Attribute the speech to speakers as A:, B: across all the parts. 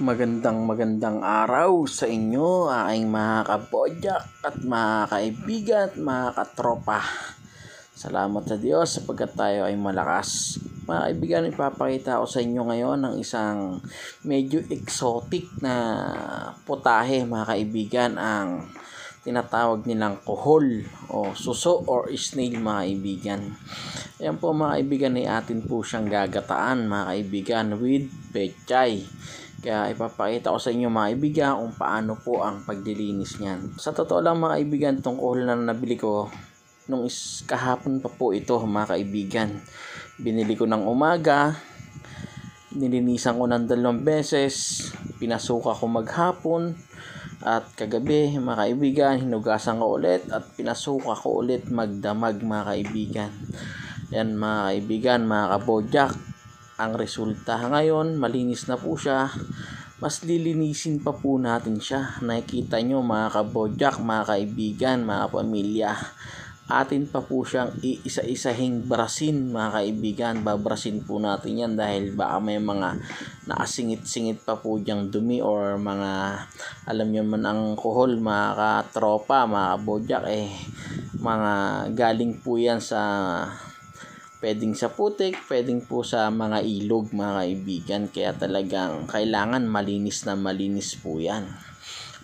A: Magandang magandang araw sa inyo aking mga kabodyak at mga kaibigan at mga katropa. Salamat sa Diyos sapagkat tayo ay malakas. Mga kaibigan, ipapakita ko sa inyo ngayon ang isang medyo exotic na putahe mga kaibigan ang tinatawag nilang kohol o suso or snail mga kaibigan. Ayan po mga kaibigan ay atin po siyang gagataan mga kaibigan with pechay. Kaya ipapakita ko sa inyo mga kaibigan kung paano po ang paglilinis niyan. Sa totoo lang mga kaibigan, itong oil na nabili ko, nung is, kahapon pa po ito mga kaibigan. Binili ko ng umaga, nilinisan ko ng dalawang beses, pinasuka ko maghapon, at kagabi mga kaibigan, hinugasan ko ulit at pinasuka ko ulit magdamag mga kaibigan. Yan mga kaibigan, mga kabodyak, ang resulta. Ngayon, malinis na po siya. Mas lilinisin pa po natin siya. Nakikita nyo mga kabojak, mga kaibigan, mga pamilya. Atin pa po siyang iisa-isahing brasin mga kaibigan. Babrasin po natin yan dahil baka may mga nakasingit-singit pa po diyang dumi or mga alam nyo man ang kuhol mga katropa, mga kabodyak eh mga galing po yan sa Pwedeng sa putik, pwedeng po sa mga ilog mga kaibigan. Kaya talagang kailangan malinis na malinis po yan.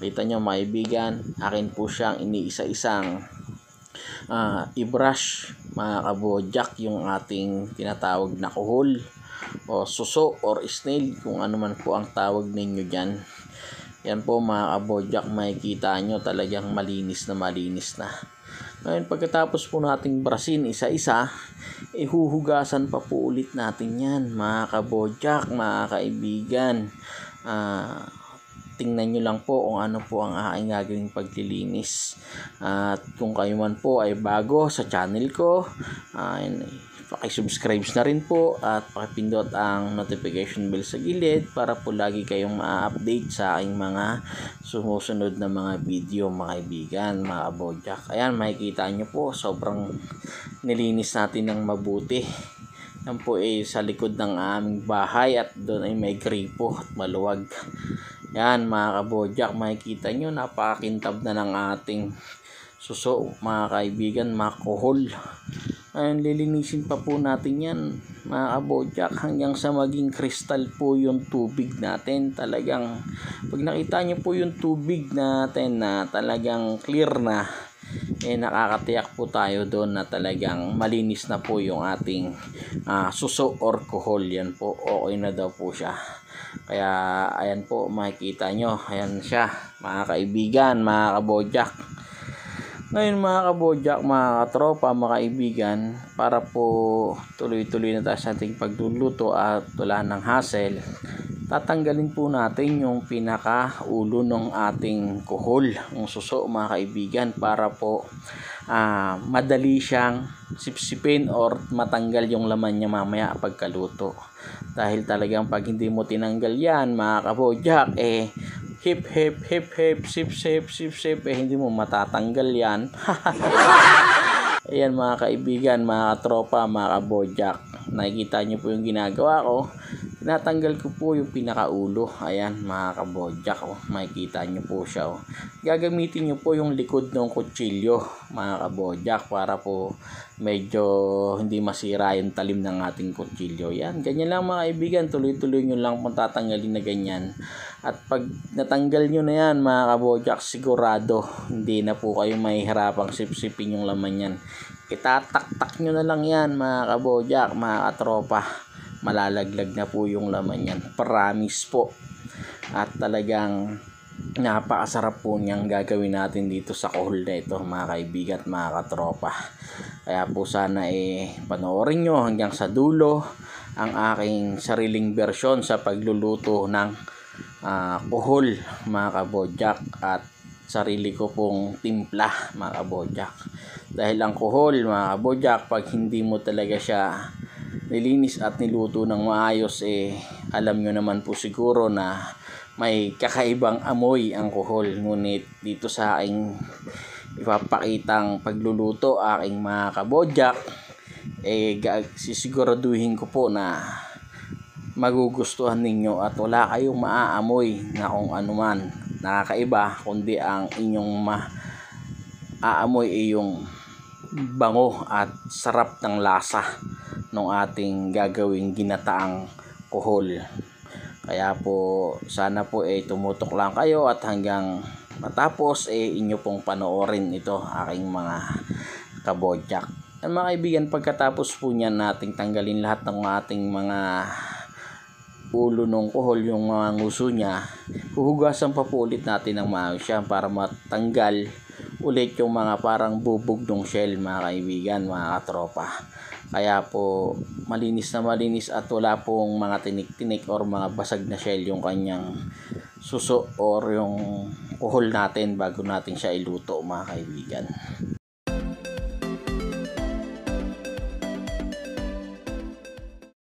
A: Kita nyo mga kaibigan, akin po siyang iniisa-isang uh, i-brush mga kabojak yung ating tinatawag na kuhol o suso or snail kung ano man po ang tawag ninyo dyan. Yan po mga kabojak, makikita nyo talagang malinis na malinis na. Ngayon pagkatapos po nating brasin isa-isa, ihuhugasan pa po ulit natin yan mga kabodyak, mga kaibigan. Uh, tingnan nyo lang po kung ano po ang aking gagawing paglilinis. At uh, kung kayo man po ay bago sa channel ko, uh, Pakisubscribe na rin po at pakipindot ang notification bell sa gilid para po lagi kayong ma-update sa aking mga sumusunod na mga video mga kaibigan, mga abodyak. Ayan, makikita nyo po, sobrang nilinis natin ng mabuti. Yan po ay sa likod ng aming bahay at doon ay may gripo at maluwag. Yan mga kabojak makikita nyo napakakintab na ng ating suso mga kaibigan, mga makuhol. Ayan, lilinisin pa po natin yan mga kabodyak hanggang sa maging kristal po yung tubig natin. Talagang pag nakita nyo po yung tubig natin na talagang clear na eh nakakatiyak po tayo doon na talagang malinis na po yung ating uh, suso or kohol yan po okay na daw po siya kaya ayan po makikita nyo ayan siya mga kaibigan mga kabodyak ngayon mga kabodyak, mga katropa, mga kaibigan, para po tuloy-tuloy na tayo sa ating pagluluto at wala ng hassle, tatanggalin po natin yung pinakaulo ng ating kuhol, ng suso mga kaibigan, para po uh, madali siyang sipsipin or matanggal yung laman niya mamaya pagkaluto. Dahil talagang pag hindi mo tinanggal yan mga kabodyak, eh hip hip hip hip sip sip sip sip eh hindi mo matatanggal yan ayan mga kaibigan mga tropa mga kabojak nakikita nyo po yung ginagawa ko natanggal ko po yung pinakaulo ayan mga kabodyak oh, makikita nyo po siya oh. gagamitin nyo po yung likod ng kutsilyo mga kabodyak para po medyo hindi masira yung talim ng ating kutsilyo yan ganyan lang mga kaibigan tuloy tuloy nyo lang kung tatanggalin na ganyan at pag natanggal nyo na yan mga kabodyak sigurado hindi na po kayo mahihirapang sipsipin yung laman yan itataktak nyo na lang yan mga kabodyak mga katropa malalaglag na po yung laman yan. Promise po. At talagang napakasarap po niyang gagawin natin dito sa kohol na ito mga kaibigan at mga katropa. Kaya po sana eh panoorin nyo hanggang sa dulo ang aking sariling versyon sa pagluluto ng uh, kohol mga kabodyak at sarili ko pong timpla mga kabodyak. Dahil ang kohol mga kabodyak pag hindi mo talaga siya nilinis at niluto ng maayos eh alam nyo naman po siguro na may kakaibang amoy ang kuhol ngunit dito sa aking ipapakitang pagluluto aking mga kabodyak eh sisiguraduhin ko po na magugustuhan ninyo at wala kayong maaamoy na kung anuman nakakaiba kundi ang inyong maaamoy ay yung bango at sarap ng lasa ng ating gagawing ginataang kuhol. Kaya po sana po eh tumutok lang kayo at hanggang matapos eh inyo pong panoorin ito aking mga kabodyak. At mga kaibigan pagkatapos po niyan nating tanggalin lahat ng ating mga ulo ng kuhol yung mga nguso niya, huhugasan pa po ulit natin ng maayos siya para matanggal ulit yung mga parang bubog ng shell mga kaibigan, mga katropa. Kaya po malinis na malinis at wala pong mga tinik-tinik or mga basag na shell yung kanyang suso or yung kuhol natin bago natin siya iluto mga kaibigan.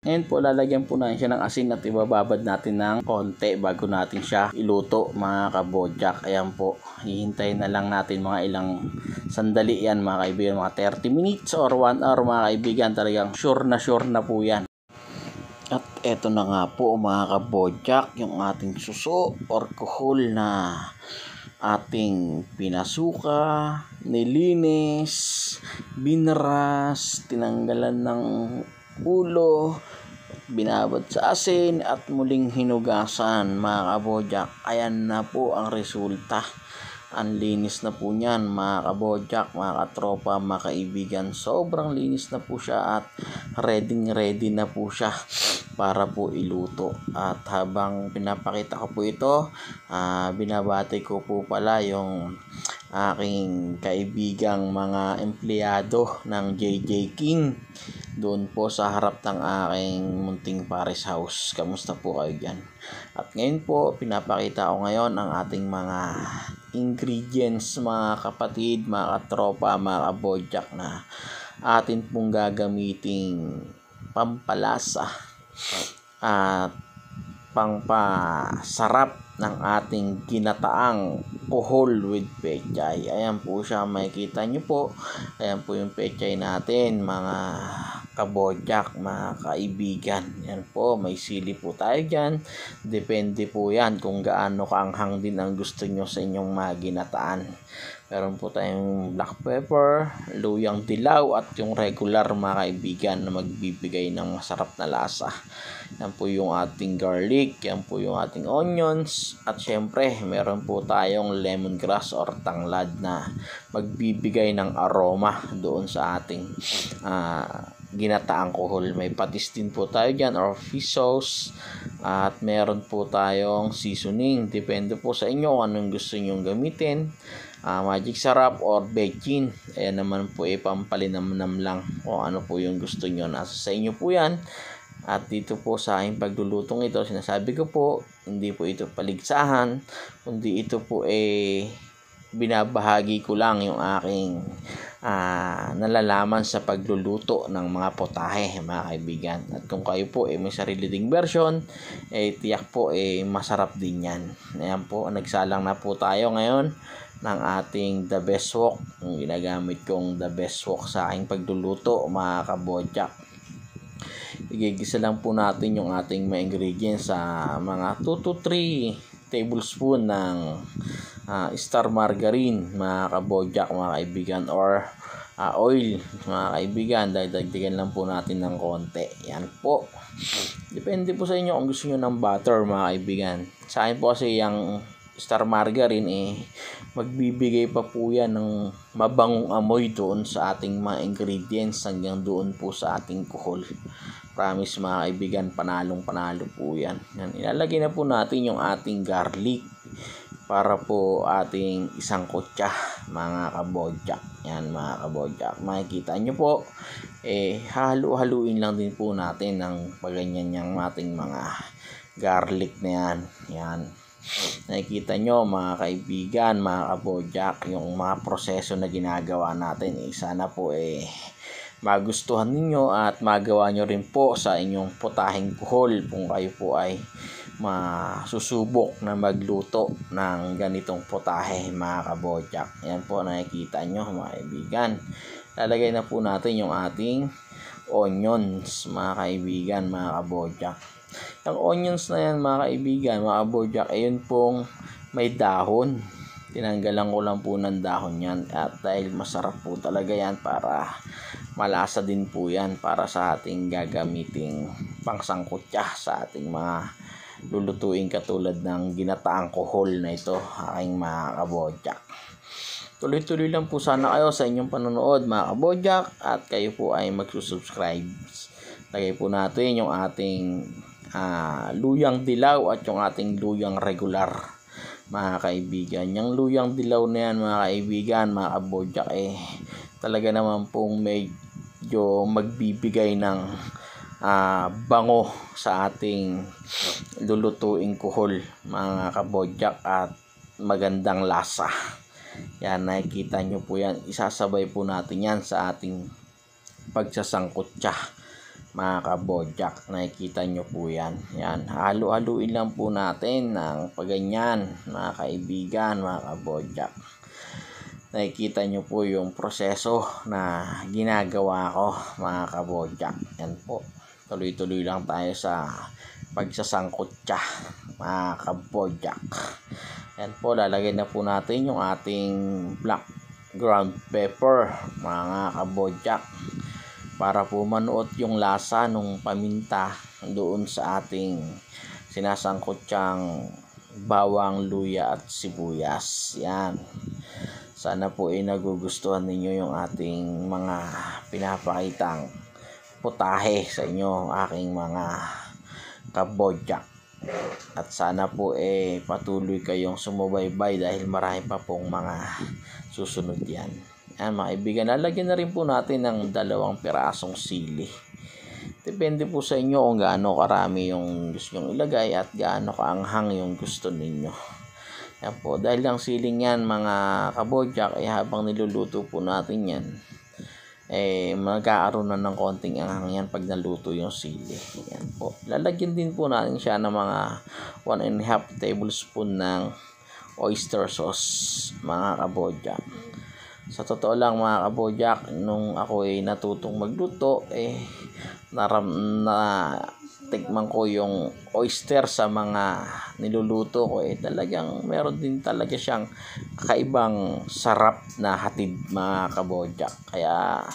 A: Ngayon po, lalagyan po natin siya ng asin at ibababad natin ng konti bago natin siya iluto mga kabojak. Ayan po, hihintayin na lang natin mga ilang sandali yan mga kaibigan. Mga 30 minutes or 1 hour mga kaibigan. Talagang sure na sure na po yan. At eto na nga po mga kabojak, yung ating suso or kuhol na ating pinasuka, nilinis, binaras, tinanggalan ng ulo, binabad sa asin at muling hinugasan mga kabodyak. Ayan na po ang resulta. Ang linis na po niyan mga kabodyak, mga katropa, mga kaibigan. Sobrang linis na po siya at ready ready na po siya para po iluto. At habang pinapakita ko po ito, uh, binabati ko po pala yung aking kaibigang mga empleyado ng JJ King doon po sa harap ng aking munting Paris house. Kamusta po kayo dyan? At ngayon po, pinapakita ko ngayon ang ating mga ingredients mga kapatid, mga katropa, mga kabodyak na atin pong gagamiting pampalasa at pangpasarap ng ating ginataang pohol with pechay. Ayan po siya, makikita nyo po. Ayan po yung pechay natin, mga kabojak, mga kaibigan. Ayan po, may sili po tayo dyan. Depende po yan kung gaano kaanghang din ang gusto nyo sa inyong ginataan. Meron po tayong black pepper, luyang dilaw at yung regular mga kaibigan na magbibigay ng masarap na lasa. Yan po yung ating garlic, yan po yung ating onions at syempre meron po tayong lemongrass or tanglad na magbibigay ng aroma doon sa ating uh, ginataang kohol. May patis din po tayo dyan or fish sauce at meron po tayong seasoning. Depende po sa inyo anong gusto nyong gamitin uh, magic syrup or baking. Ayan eh, naman po eh, pampalinamnam lang o ano po yung gusto nyo. Nasa sa inyo po yan. At dito po sa aking paglulutong ito, sinasabi ko po, hindi po ito paligsahan, kundi ito po eh binabahagi ko lang yung aking uh, nalalaman sa pagluluto ng mga potahe mga kaibigan at kung kayo po eh, may sarili ding version eh, tiyak po eh, masarap din yan ayan po nagsalang na po tayo ngayon ng ating The Best Wok. Yung ginagamit kong The Best Wok sa aking pagluluto mga kabodyak. Igigisa lang po natin yung ating mga ingredients sa mga 2 to 3 tablespoon ng uh, star margarine mga kabodyak mga kaibigan or uh, oil mga kaibigan dahil dagdagan lang po natin ng konti yan po depende po sa inyo kung gusto niyo ng butter mga kaibigan sa akin po kasi yung Star Margarine eh magbibigay pa po yan ng mabangong amoy doon sa ating mga ingredients hanggang doon po sa ating kuhol. Promise mga kaibigan, panalong panalo po yan. yan. Ilalagay na po natin yung ating garlic para po ating isang kutsa mga kabodyak. Yan mga kabodyak. Makikita nyo po, eh, halu haluin lang din po natin ng paganyan yung ating mga garlic na yan. Yan Nakikita nyo mga kaibigan, mga kabodyak, yung mga proseso na ginagawa natin. Eh, sana po eh magustuhan ninyo at magawa nyo rin po sa inyong putahing buhol kung kayo po ay masusubok na magluto ng ganitong potahe mga kabodyak. Yan po nakikita nyo mga kaibigan. Lalagay na po natin yung ating onions mga kaibigan mga kabodyak. Yung onions na yan mga kaibigan, mga abordyak, ayun pong may dahon. Tinanggalan ko lang po ng dahon yan. At dahil masarap po talaga yan para malasa din po yan para sa ating gagamiting pangsangkutya sa ating mga lulutuin katulad ng ginataang kohol na ito aking mga kabodyak. Tuloy-tuloy lang po sana kayo sa inyong panonood mga kabodyak at kayo po ay magsusubscribe. Lagay po natin yung ating uh, luyang dilaw at yung ating luyang regular mga kaibigan. Yung luyang dilaw na yan mga kaibigan, mga kabodyak eh talaga naman pong medyo magbibigay ng uh, bango sa ating lulutuing kuhol mga kabodyak at magandang lasa. Yan, nakikita nyo po yan. Isasabay po natin yan sa ating pagsasangkutsa mga kabodyak. Nakikita nyo po yan. Yan. Halo-haluin lang po natin ng paganyan mga kaibigan mga kabodyak. Nakikita nyo po yung proseso na ginagawa ko mga kabodyak. Yan po. Tuloy-tuloy lang tayo sa pagsasangkutya mga kabodyak. Yan po, lalagay na po natin yung ating black ground pepper mga kabodyak para po manuot yung lasa ng paminta doon sa ating sinasangkotsyang bawang, luya at sibuyas. Yan. Sana po ay eh, nagugustuhan ninyo yung ating mga pinapakitang putahe sa inyo, aking mga kabodyak. At sana po eh patuloy kayong sumubaybay dahil marami pa pong mga susunod yan. Yan ah, mga kaibigan, lalagyan na rin po natin ng dalawang pirasong sili. Depende po sa inyo kung gaano karami yung gusto nyong ilagay at gaano kaanghang yung gusto ninyo. Yan po, dahil lang siling yan mga kabodyak, eh, habang niluluto po natin yan, eh, magkakaroon na ng konting anghang yan pag naluto yung sili. Yan po. Lalagyan din po natin siya ng mga 1 and a half tablespoon ng oyster sauce, mga kabodyak. Sa totoo lang mga kabojak, nung ako ay natutong magluto, eh, naram na tikman ko yung oyster sa mga niluluto ko eh talagang meron din talaga siyang kakaibang sarap na hatid mga kabojak kaya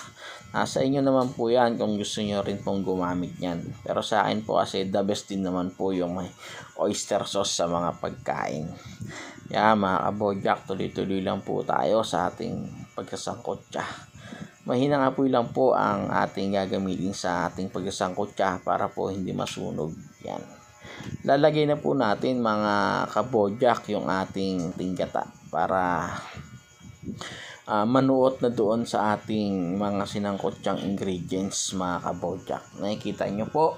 A: nasa inyo naman po yan kung gusto nyo rin pong gumamit yan pero sa akin po kasi the best din naman po yung may oyster sauce sa mga pagkain kaya mga kabojak tuloy tuloy lang po tayo sa ating pagkasangkotsa. Mahina nga po lang po ang ating gagamitin sa ating pagkasangkotsa para po hindi masunog. Yan. Lalagay na po natin mga kabojak yung ating tingkata para uh, manuot na doon sa ating mga sinangkotsang ingredients mga kabojak. Nakikita nyo po.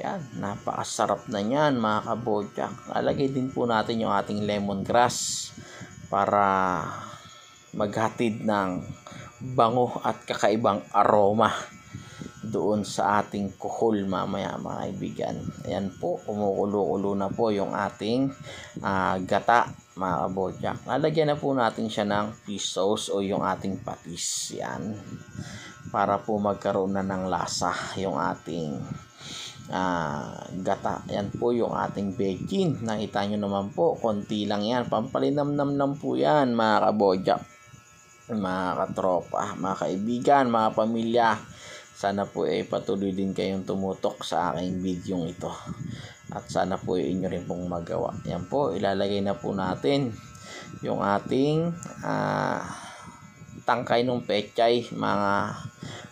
A: Yan, napakasarap na niyan mga kabojak. Alagay din po natin yung ating lemongrass para maghatid ng bango at kakaibang aroma doon sa ating kuhol mamaya mga kaibigan. Ayan po, kumukulo ulo na po yung ating uh, gata mga kabodyak. Lalagyan na po natin siya ng fish sauce o yung ating patis. Yan. Para po magkaroon na ng lasa yung ating uh, gata. Yan po yung ating baking. Nakita nyo naman po, konti lang yan. Pampalinamnam lang po yan mga kabodyak mga katropa, mga kaibigan, mga pamilya. Sana po ay eh, patuloy din kayong tumutok sa aking video ito. At sana po ay eh, inyo rin pong magawa. Yan po, ilalagay na po natin yung ating uh, tangkay ng pechay mga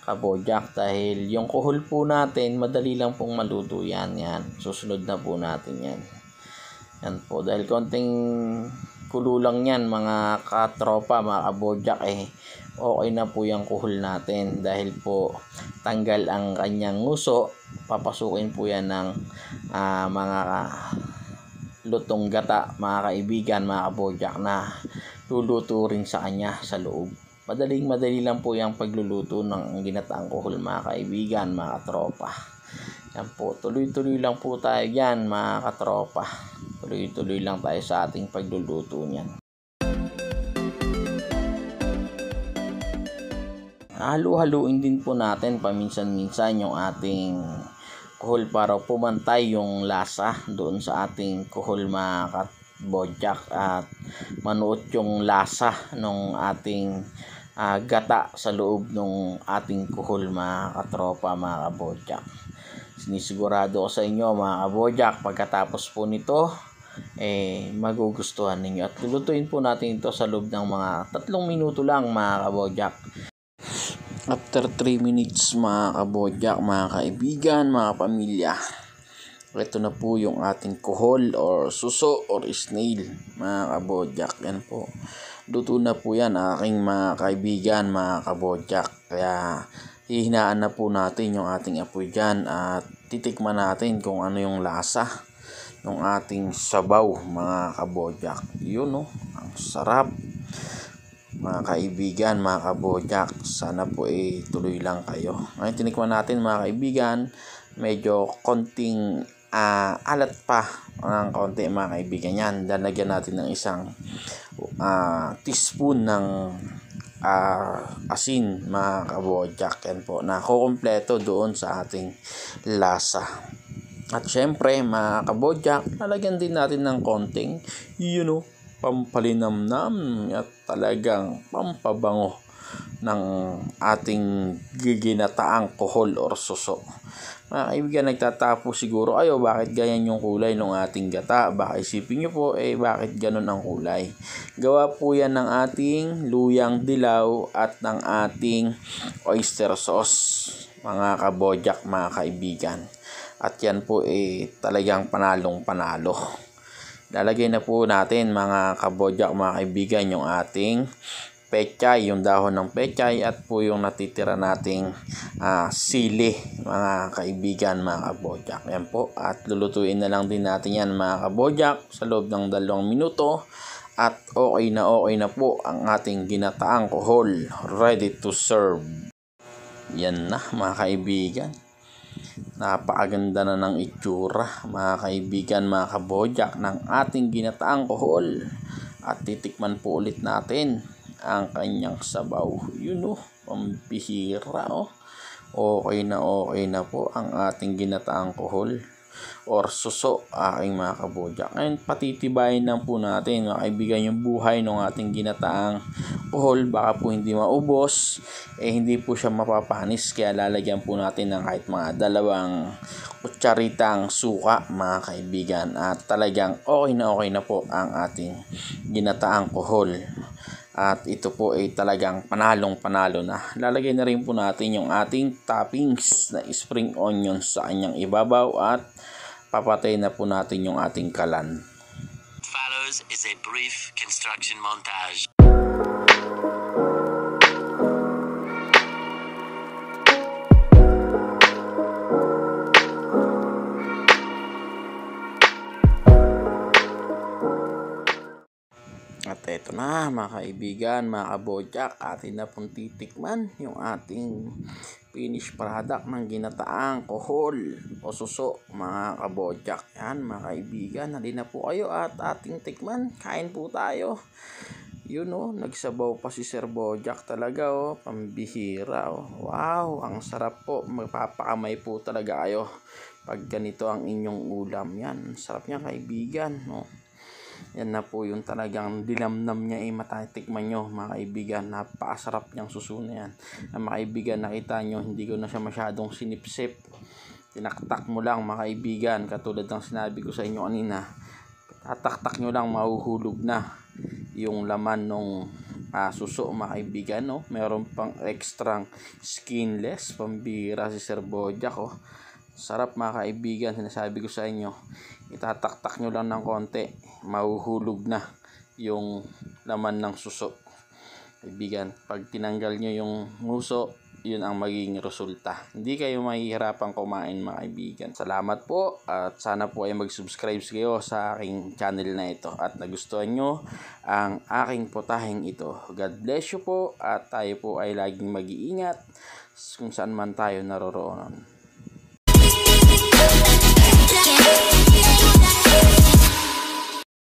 A: kabojak dahil yung kuhol po natin madali lang pong maluto yan yan susunod na po natin yan yan po dahil konting kululang yan mga katropa, mga kabodyak eh okay na po yung kuhol natin dahil po tanggal ang kanyang nguso papasukin po yan ng uh, mga lutong gata mga kaibigan mga kabodyak na luluto rin sa kanya sa loob madaling madali lang po yung pagluluto ng ginataang kuhol mga kaibigan mga katropa yan po tuloy tuloy lang po tayo yan mga katropa Tuloy-tuloy lang tayo sa ating pagluluto niyan. Halo-haluin din po natin paminsan-minsan yung ating kuhol para pumantay yung lasa doon sa ating kuhol mga katbodyak at manuot yung lasa ng ating uh, gata sa loob ng ating kuhol mga katropa mga kabodyak. Sinisigurado ko sa inyo mga kabodyak pagkatapos po nito eh, magugustuhan ninyo. At lutuin po natin ito sa loob ng mga tatlong minuto lang mga kabodyak. After 3 minutes mga kabodyak, mga kaibigan, mga pamilya, ito na po yung ating kohol or suso or snail mga kabodyak. Yan po. Luto na po yan aking mga kaibigan mga kabodyak. Kaya hihinaan na po natin yung ating apoy dyan at titikman natin kung ano yung lasa yung ating sabaw mga kabojak yun no ang sarap mga kaibigan mga kabojak sana po eh tuloy lang kayo ngayon tinikman natin mga kaibigan medyo konting uh, alat pa ng konti mga kaibigan yan lalagyan natin ng isang uh, teaspoon ng uh, asin mga kabojak yan po na kukumpleto doon sa ating lasa at syempre, mga kabodyak, nalagyan din natin ng konting, you know, pampalinamnam at talagang pampabango ng ating giginataang kohol or suso. Mga kaibigan, nagtatapos siguro ayo bakit ganyan yung kulay ng ating gata? Baka isipin nyo po, eh bakit ganun ang kulay? Gawa po yan ng ating luyang dilaw at ng ating oyster sauce, mga kabodyak, mga kaibigan. At yan po ay eh, talagang panalong panalo. Lalagay na po natin mga kabodyak mga kaibigan yung ating pechay, yung dahon ng pechay at po yung natitira nating uh, sili mga kaibigan mga kabodyak. Yan po at lulutuin na lang din natin yan mga kabodyak sa loob ng dalawang minuto at okay na okay na po ang ating ginataang kohol ready to serve. Yan na mga kaibigan. Napakaganda na ng itsura mga kaibigan mga kabodyak ng ating ginataang kohol. At titikman po ulit natin ang kanyang sabaw. Yun o, oh, pampihira o. Oh. Okay na okay na po ang ating ginataang kohol or suso aking mga kabudyak. Ngayon patitibayin lang po natin mga kaibigan yung buhay ng ating ginataang pohol baka po hindi maubos eh hindi po siya mapapanis kaya lalagyan po natin ng kahit mga dalawang kutsaritang suka mga kaibigan at talagang okay na okay na po ang ating ginataang pohol. At ito po ay talagang panalong panalo na. Lalagay na rin po natin yung ating toppings na spring onion sa kanyang ibabaw at papatay na po natin yung ating kalan. Follows is a brief construction montage. Ito na mga kaibigan, mga kabodyak, atin na pong titikman yung ating finished product ng ginataang kohol o suso mga kabodyak. Yan mga kaibigan, hindi na po kayo at ating tikman, kain po tayo. Yun know, oh, nagsabaw pa si Sir Bojack talaga o, oh, pambihira o. Oh. Wow, ang sarap po, magpapakamay po talaga kayo pag ganito ang inyong ulam. Yan, sarap niya kaibigan no? Oh. Yan na po yung talagang dinamnam niya ay eh, matatikman nyo mga kaibigan. Napakasarap niyang suso na yan. Na mga kaibigan nakita nyo hindi ko na siya masyadong sinipsip. Tinaktak mo lang mga kaibigan katulad ng sinabi ko sa inyo kanina. Tataktak nyo lang mahuhulog na yung laman nung uh, suso mga kaibigan. No? Meron pang extra skinless pambira si Sir Bojack. Oh Sarap mga kaibigan, sinasabi ko sa inyo. Itataktak nyo lang ng konti, mahuhulog na yung laman ng suso. Kaibigan, pag tinanggal nyo yung nguso, yun ang magiging resulta. Hindi kayo mahihirapan kumain mga kaibigan. Salamat po at sana po ay mag-subscribe kayo sa aking channel na ito at nagustuhan nyo ang aking potahing ito. God bless you po at tayo po ay laging mag-iingat kung saan man tayo naroroon. Yeah.